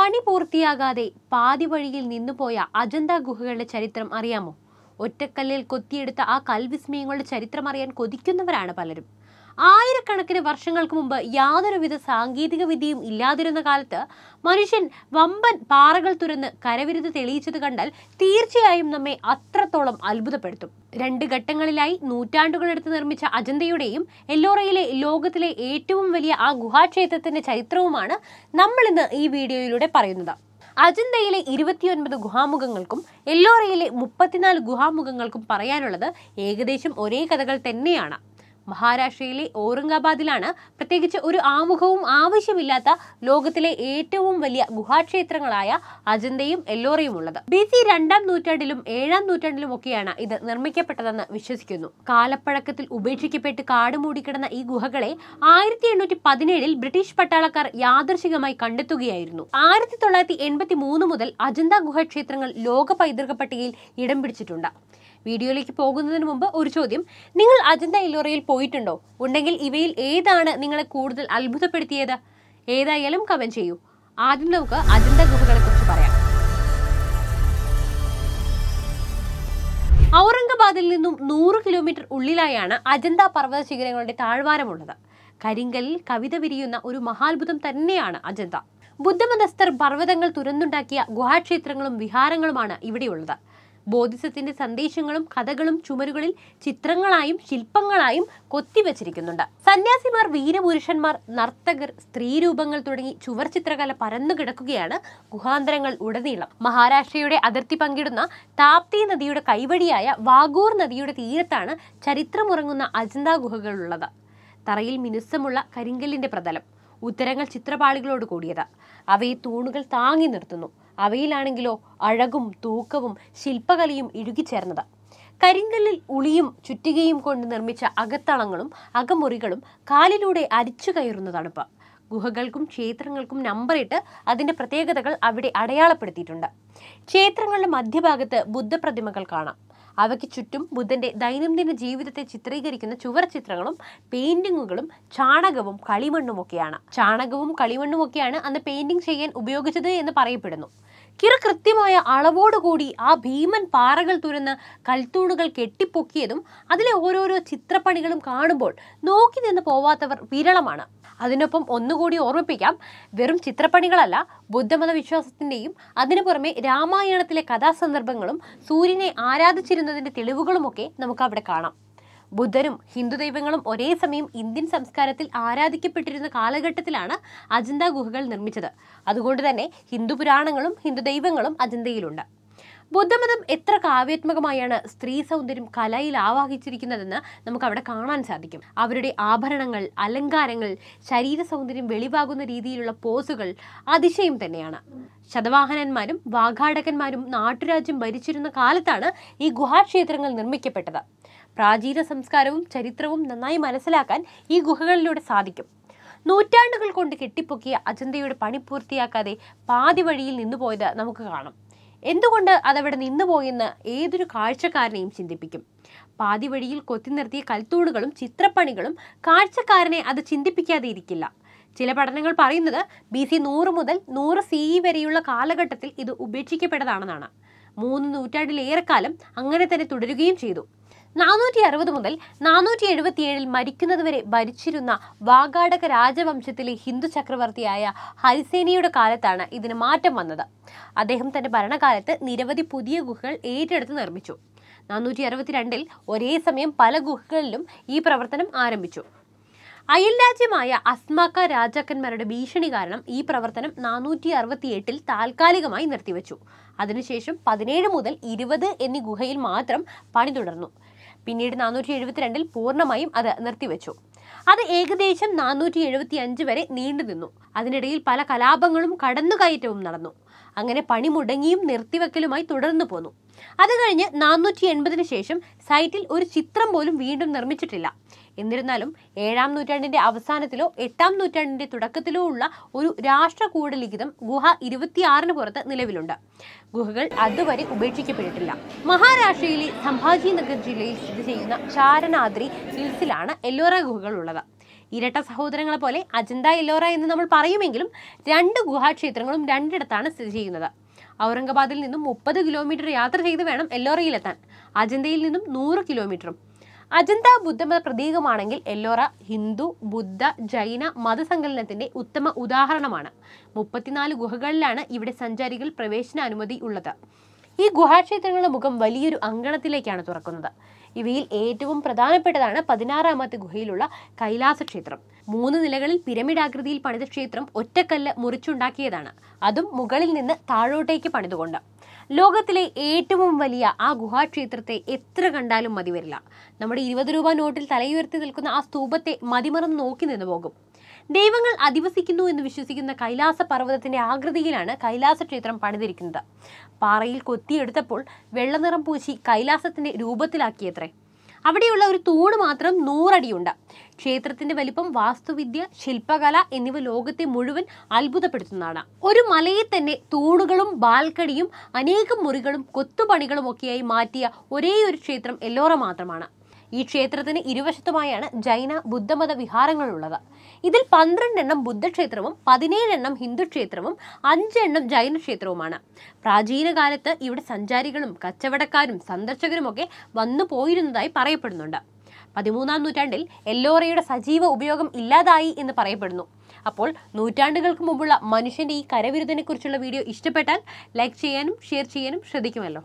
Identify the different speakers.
Speaker 1: പണി പൂർത്തിയാകാതെ പാതി വഴിയിൽ നിന്നുപോയ അജന്ത ഗുഹകളുടെ ചരിത്രം അറിയാമോ ഒറ്റക്കല്ലിൽ കൊത്തിയെടുത്ത ആ കൽവിസ്മയങ്ങളുടെ ചരിത്രം അറിയാൻ കൊതിക്കുന്നവരാണ് പലരും ആയിരക്കണക്കിന് വർഷങ്ങൾക്ക് മുമ്പ് യാതൊരുവിധ സാങ്കേതിക വിദ്യയും ഇല്ലാതിരുന്ന കാലത്ത് മനുഷ്യൻ വമ്പൻ പാറകൾ തുരന്ന് കരവിരുത് തെളിയിച്ചത് കണ്ടാൽ തീർച്ചയായും നമ്മെ അത്രത്തോളം അത്ഭുതപ്പെടുത്തും രണ്ട് ഘട്ടങ്ങളിലായി നൂറ്റാണ്ടുകളെടുത്ത് നിർമ്മിച്ച അജന്തയുടെയും എല്ലോറയിലെ ലോകത്തിലെ ഏറ്റവും വലിയ ആ ഗുഹാക്ഷേത്രത്തിന്റെ ചരിത്രവുമാണ് നമ്മൾ ഇന്ന് ഈ വീഡിയോയിലൂടെ പറയുന്നത് അജന്തയിലെ ഇരുപത്തിയൊൻപത് ഗുഹാമുഖങ്ങൾക്കും എല്ലോറയിലെ മുപ്പത്തിനാല് ഗുഹാമുഖങ്ങൾക്കും പറയാനുള്ളത് ഏകദേശം ഒരേ കഥകൾ തന്നെയാണ് മഹാരാഷ്ട്രയിലെ ഔറംഗാബാദിലാണ് പ്രത്യേകിച്ച് ഒരു ആമുഖവും ആവശ്യമില്ലാത്ത ലോകത്തിലെ ഏറ്റവും വലിയ ഗുഹാക്ഷേത്രങ്ങളായ അജന്തയും എല്ലോറയും ഉള്ളത് ബി സി രണ്ടാം നൂറ്റാണ്ടിലും ഏഴാം നൂറ്റാണ്ടിലും ഒക്കെയാണ് ഇത് നിർമ്മിക്കപ്പെട്ടതെന്ന് വിശ്വസിക്കുന്നു കാലപ്പഴക്കത്തിൽ ഉപേക്ഷിക്കപ്പെട്ട് കാട് മൂടിക്കിടന്ന ഈ ഗുഹകളെ ആയിരത്തി എണ്ണൂറ്റി പതിനേഴിൽ ബ്രിട്ടീഷ് പട്ടാളക്കാർ യാദർശികമായി കണ്ടെത്തുകയായിരുന്നു ആയിരത്തി തൊള്ളായിരത്തി എൺപത്തി മൂന്ന് മുതൽ അജന്ത ഗുഹാക്ഷേത്രങ്ങൾ ലോക പൈതൃക പട്ടികയിൽ ഇടം പിടിച്ചിട്ടുണ്ട് വീഡിയോയിലേക്ക് പോകുന്നതിന് മുമ്പ് ഒരു ചോദ്യം നിങ്ങൾ അജന്ത ഇല്ലോറയിൽ പോയിട്ടുണ്ടോ ഉണ്ടെങ്കിൽ ഇവയിൽ ഏതാണ് നിങ്ങളെ കൂടുതൽ അത്ഭുതപ്പെടുത്തിയത് ഏതായാലും കമൻറ്റ് ചെയ്യൂ ആദ്യം നമുക്ക് അജന്ത ഗുഹകളെക്കുറിച്ച് പറയാം ഔറംഗബാദിൽ നിന്നും നൂറ് കിലോമീറ്റർ ഉള്ളിലായാണ് അജന്ത പർവ്വത ശിഖരങ്ങളുടെ താഴ്വാരമുള്ളത് കരിങ്കലിൽ കവിത വിരിയുന്ന ഒരു മഹാത്ഭുതം തന്നെയാണ് അജന്ത ബുദ്ധമതസ്ഥർ പർവ്വതങ്ങൾ തുരന്നുണ്ടാക്കിയ ഗുഹാക്ഷേത്രങ്ങളും വിഹാരങ്ങളുമാണ് ഇവിടെയുള്ളത് ബോധിസത്തിന്റെ സന്ദേശങ്ങളും കഥകളും ചുമരുകളിൽ ചിത്രങ്ങളായും ശില്പങ്ങളായും കൊത്തിവെച്ചിരിക്കുന്നുണ്ട് സന്യാസിമാർ വീരപുരുഷന്മാർ നർത്തകർ സ്ത്രീരൂപങ്ങൾ തുടങ്ങി ചുവർ ചിത്രകല പരന്നു കിടക്കുകയാണ് ഗുഹാന്തരങ്ങൾ ഉടനീളം മഹാരാഷ്ട്രയുടെ അതിർത്തി പങ്കിടുന്ന താപ്തി നദിയുടെ കൈവഴിയായ വാഗൂർ നദിയുടെ തീരത്താണ് ചരിത്രമുറങ്ങുന്ന അജന്ത ഗുഹകളുള്ളത് തറയിൽ മിനുസമുള്ള കരിങ്കല്ലിന്റെ പ്രതലം ഉത്തരങ്ങൾ ചിത്രപാളികളോട് കൂടിയത് അവയെ തൂണുകൾ താങ്ങി നിർത്തുന്നു അവയിലാണെങ്കിലോ അഴകും തൂക്കവും ശില്പകലയും ഇഴുകിച്ചേർന്നത് കരിങ്കല്ലിൽ ഉളിയും ചുറ്റികയും കൊണ്ട് നിർമ്മിച്ച അകത്തളങ്ങളും അകമുറികളും കാലിലൂടെ അരിച്ചു കയറുന്ന തണുപ്പ് ഗുഹകൾക്കും ക്ഷേത്രങ്ങൾക്കും നമ്പറിട്ട് അതിൻ്റെ പ്രത്യേകതകൾ അവിടെ അടയാളപ്പെടുത്തിയിട്ടുണ്ട് ക്ഷേത്രങ്ങളുടെ മധ്യഭാഗത്ത് ബുദ്ധപ്രതിമകൾ കാണാം അവയ്ക്ക് ചുറ്റും ബുദ്ധൻ്റെ ദൈനംദിന ജീവിതത്തെ ചിത്രീകരിക്കുന്ന ചുവർ ചിത്രങ്ങളും പെയിന്റിങ്ങുകളും ചാണകവും കളിമണ്ണുമൊക്കെയാണ് ചാണകവും കളിമണ്ണുമൊക്കെയാണ് അന്ന് പെയിന്റിംഗ് ചെയ്യാൻ ഉപയോഗിച്ചത് എന്ന് പറയപ്പെടുന്നു കിറ കൃത്യമായ അളവോടുകൂടി ആ ഭീമൻ പാറകൾ തുരന്ന് കൽത്തൂണുകൾ കെട്ടിപ്പൊക്കിയതും അതിലെ ഓരോരോ ചിത്രപ്പണികളും കാണുമ്പോൾ നോക്കി നിന്ന് പോവാത്തവർ വിരളമാണ് അതിനൊപ്പം ഒന്നുകൂടി ഓർമ്മിപ്പിക്കാം വെറും ചിത്രപ്പണികളല്ല ബുദ്ധമത വിശ്വാസത്തിൻ്റെയും അതിനു പുറമെ രാമായണത്തിലെ കഥാസന്ദർഭങ്ങളും സൂര്യനെ ആരാധിച്ചിരുന്നതിൻ്റെ തെളിവുകളുമൊക്കെ നമുക്ക് അവിടെ കാണാം ബുദ്ധനും ഹിന്ദു ദൈവങ്ങളും ഒരേ സമയം ഇന്ത്യൻ സംസ്കാരത്തിൽ ആരാധിക്കപ്പെട്ടിരുന്ന കാലഘട്ടത്തിലാണ് അജന്ത ഗുഹകൾ നിർമ്മിച്ചത് അതുകൊണ്ട് തന്നെ ഹിന്ദു പുരാണങ്ങളും ഹിന്ദു ദൈവങ്ങളും അജന്തയിലുണ്ട് ബുദ്ധമതം എത്ര കാവ്യാത്മകമായാണ് സ്ത്രീ സൗന്ദര്യം കലയിൽ ആവാഹിച്ചിരിക്കുന്നതെന്ന് നമുക്ക് അവിടെ കാണാൻ സാധിക്കും അവരുടെ ആഭരണങ്ങൾ അലങ്കാരങ്ങൾ ശരീര സൗന്ദര്യം വെളിവാകുന്ന രീതിയിലുള്ള പോസുകൾ അതിശയം തന്നെയാണ് ശതവാഹനന്മാരും വാഘാടകന്മാരും നാട്ടുരാജ്യം ഭരിച്ചിരുന്ന കാലത്താണ് ഈ ഗുഹാക്ഷേത്രങ്ങൾ നിർമ്മിക്കപ്പെട്ടത് പ്രാചീന സംസ്കാരവും ചരിത്രവും നന്നായി മനസ്സിലാക്കാൻ ഈ ഗുഹകളിലൂടെ സാധിക്കും നൂറ്റാണ്ടുകൾ കൊണ്ട് കെട്ടിപ്പൊക്കിയ അജന്തയുടെ പണി പൂർത്തിയാക്കാതെ പാതി വഴിയിൽ നിന്നുപോയത് നമുക്ക് കാണാം എന്തുകൊണ്ട് അതവിടെ പോയെന്ന് ഏതൊരു കാഴ്ചക്കാരനെയും ചിന്തിപ്പിക്കും പാതി വഴിയിൽ കൊത്തി നിർത്തിയ കൽത്തൂണുകളും ചിത്രപ്പണികളും കാഴ്ചക്കാരനെ അത് ചിന്തിപ്പിക്കാതെ ഇരിക്കില്ല ചില പഠനങ്ങൾ പറയുന്നത് ബി സി നൂറ് മുതൽ നൂറ് സി വരെയുള്ള കാലഘട്ടത്തിൽ ഇത് ഉപേക്ഷിക്കപ്പെട്ടതാണെന്നാണ് മൂന്ന് നൂറ്റാണ്ടിലേറെക്കാലം അങ്ങനെ തന്നെ തുടരുകയും ചെയ്തു നാനൂറ്റി അറുപത് മുതൽ നാനൂറ്റി എഴുപത്തിയേഴിൽ മരിക്കുന്നതുവരെ ഭരിച്ചിരുന്ന വാഗാടക രാജവംശത്തിലെ ഹിന്ദു ചക്രവർത്തിയായ ഹരിസേനയുടെ കാലത്താണ് ഇതിന് മാറ്റം വന്നത് അദ്ദേഹം തന്റെ ഭരണകാലത്ത് നിരവധി പുതിയ ഗുഹകൾ ഏറ്റെടുത്ത് നിർമ്മിച്ചു നാനൂറ്റി അറുപത്തിരണ്ടിൽ ഒരേ സമയം പല ഗുഹകളിലും ഈ പ്രവർത്തനം ആരംഭിച്ചു അയൽ രാജ്യമായ അസ്മാക്ക രാജാക്കന്മാരുടെ ഭീഷണി കാരണം ഈ പ്രവർത്തനം നാനൂറ്റി അറുപത്തിയെട്ടിൽ താൽക്കാലികമായി നിർത്തിവെച്ചു അതിനുശേഷം പതിനേഴ് മുതൽ ഇരുപത് എന്നീ ഗുഹയിൽ മാത്രം പണി തുടർന്നു പിന്നീട് നാനൂറ്റി എഴുപത്തിരണ്ടിൽ പൂർണ്ണമായും അത് നിർത്തിവെച്ചു അത് ഏകദേശം നാനൂറ്റി എഴുപത്തി അഞ്ച് വരെ നീണ്ടു നിന്നു അതിനിടയിൽ പല കലാപങ്ങളും കടന്നുകയറ്റവും നടന്നു അങ്ങനെ പണി മുടങ്ങിയും നിർത്തിവെക്കലുമായി തുടർന്നു പോന്നു അത് കഴിഞ്ഞ് നാനൂറ്റി എൺപതിനു ശേഷം സൈറ്റിൽ ഒരു ചിത്രം പോലും വീണ്ടും നിർമ്മിച്ചിട്ടില്ല എന്നിരുന്നാലും ഏഴാം നൂറ്റാണ്ടിന്റെ അവസാനത്തിലോ എട്ടാം നൂറ്റാണ്ടിന്റെ തുടക്കത്തിലോ ഉള്ള ഒരു രാഷ്ട്രകൂട ലിഖിതം ഗുഹ ഇരുപത്തിയാറിന് പുറത്ത് നിലവിലുണ്ട് ഗുഹകൾ അതുവരെ ഉപേക്ഷിക്കപ്പെട്ടിട്ടില്ല മഹാരാഷ്ട്രയിലെ സംഭാജി നഗർ ജില്ലയിൽ സ്ഥിതി ചെയ്യുന്ന ചാരനാദ്രി ഹിൽസിലാണ് എല്ലോറ ഗുഹകൾ ഉള്ളത് ഇരട്ട സഹോദരങ്ങളെ പോലെ അജന്ത എല്ലോറ എന്ന് നമ്മൾ പറയുമെങ്കിലും രണ്ട് ഗുഹാക്ഷേത്രങ്ങളും രണ്ടിടത്താണ് സ്ഥിതി ചെയ്യുന്നത് ഔറംഗബാദിൽ നിന്നും മുപ്പത് കിലോമീറ്റർ യാത്ര ചെയ്ത് വേണം എല്ലോറയിലെത്താൻ അജന്തയിൽ നിന്നും നൂറ് കിലോമീറ്ററും അജന്ത ബുദ്ധമത പ്രതീകമാണെങ്കിൽ എല്ലോറ ഹിന്ദു ബുദ്ധ ജൈന മതസങ്കലനത്തിന്റെ ഉത്തമ ഉദാഹരണമാണ് മുപ്പത്തിനാല് ഗുഹകളിലാണ് ഇവിടെ സഞ്ചാരികൾ പ്രവേശന അനുമതി ഉള്ളത് ഈ ഗുഹാക്ഷേത്രങ്ങളുടെ മുഖം വലിയൊരു അങ്കണത്തിലേക്കാണ് തുറക്കുന്നത് ഇവയിൽ ഏറ്റവും പ്രധാനപ്പെട്ടതാണ് പതിനാറാമത്തെ ഗുഹയിലുള്ള കൈലാസ ക്ഷേത്രം മൂന്ന് നിലകളിൽ പിരമിഡ് ആകൃതിയിൽ പണിത ക്ഷേത്രം ഒറ്റക്കല്ല് മുറിച്ചുണ്ടാക്കിയതാണ് അതും മുകളിൽ നിന്ന് താഴോട്ടേക്ക് പണിതുകൊണ്ട് ലോകത്തിലെ ഏറ്റവും വലിയ ആ ഗുഹാക്ഷേത്രത്തെ എത്ര കണ്ടാലും മതി വരില്ല നമ്മുടെ ഇരുപത് രൂപ നോട്ടിൽ തലയുയർത്തി നിൽക്കുന്ന ആ സ്തൂപത്തെ മതിമറന്ന് നോക്കി നിന്ന് പോകും ദൈവങ്ങൾ അധിവസിക്കുന്നു എന്ന് വിശ്വസിക്കുന്ന കൈലാസ പർവ്വതത്തിന്റെ ആകൃതിയിലാണ് കൈലാസ ക്ഷേത്രം പണിതിരിക്കുന്നത് പാറയിൽ കൊത്തിയെടുത്തപ്പോൾ വെള്ളനിറം പൂശി കൈലാസത്തിന്റെ രൂപത്തിലാക്കിയത്രേ അവിടെയുള്ള ഒരു തൂണ് മാത്രം നൂറടിയുണ്ട് ക്ഷേത്രത്തിന്റെ വലിപ്പം വാസ്തുവിദ്യ ശില്പകല എന്നിവ ലോകത്തെ മുഴുവൻ അത്ഭുതപ്പെടുത്തുന്നതാണ് ഒരു മലയിൽ തന്നെ തൂണുകളും ബാൽക്കണിയും അനേകം മുറികളും കൊത്തുപണികളും ഒക്കെയായി മാറ്റിയ ഒരേയൊരു ക്ഷേത്രം എല്ലോറ മാത്രമാണ് ഈ ക്ഷേത്രത്തിന് ഇരുവശത്തുമായാണ് ജൈന ബുദ്ധമത വിഹാരങ്ങളുള്ളത് ഇതിൽ പന്ത്രണ്ടെണ്ണം ബുദ്ധക്ഷേത്രവും പതിനേഴെണ്ണം ഹിന്ദുക്ഷേത്രവും അഞ്ചെണ്ണം ജൈനക്ഷേത്രവുമാണ് പ്രാചീന കാലത്ത് ഇവിടെ സഞ്ചാരികളും കച്ചവടക്കാരും സന്ദർശകരുമൊക്കെ വന്നു പോയിരുന്നതായി പറയപ്പെടുന്നുണ്ട് പതിമൂന്നാം നൂറ്റാണ്ടിൽ എല്ലോറയുടെ സജീവ ഉപയോഗം ഇല്ലാതായി എന്ന് പറയപ്പെടുന്നു അപ്പോൾ നൂറ്റാണ്ടുകൾക്ക് മുമ്പുള്ള മനുഷ്യൻ്റെ ഈ കരവിരുദ്ധനെക്കുറിച്ചുള്ള വീഡിയോ ഇഷ്ടപ്പെട്ടാൽ ലൈക്ക് ചെയ്യാനും ഷെയർ ചെയ്യാനും ശ്രദ്ധിക്കുമല്ലോ